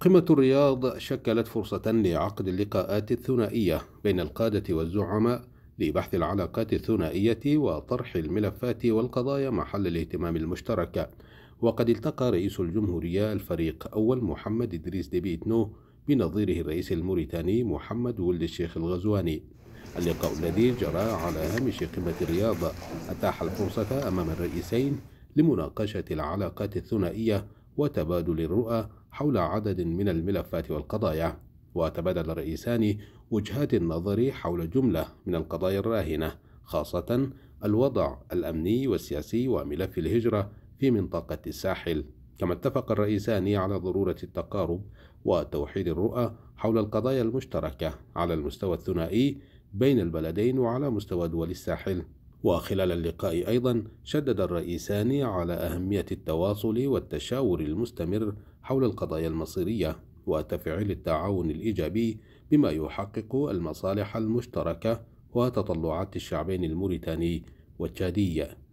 قمة الرياض شكلت فرصة لعقد اللقاءات الثنائية بين القادة والزعماء لبحث العلاقات الثنائية وطرح الملفات والقضايا محل الاهتمام المشترك وقد التقى رئيس الجمهورية الفريق أول محمد إدريس ديبيتنو بنظيره الرئيس الموريتاني محمد ولد الشيخ الغزواني اللقاء الذي جرى على هامش قمة الرياض أتاح الفرصة أمام الرئيسين لمناقشة العلاقات الثنائية وتبادل الرؤى حول عدد من الملفات والقضايا وتبادل الرئيسان وجهات النظر حول جملة من القضايا الراهنة خاصة الوضع الأمني والسياسي وملف الهجرة في منطقة الساحل كما اتفق الرئيسان على ضرورة التقارب وتوحيد الرؤى حول القضايا المشتركة على المستوى الثنائي بين البلدين وعلى مستوى دول الساحل وخلال اللقاء أيضا شدد الرئيسان على أهمية التواصل والتشاور المستمر حول القضايا المصيرية وتفعيل التعاون الإيجابي بما يحقق المصالح المشتركة وتطلعات الشعبين الموريتاني والتشادي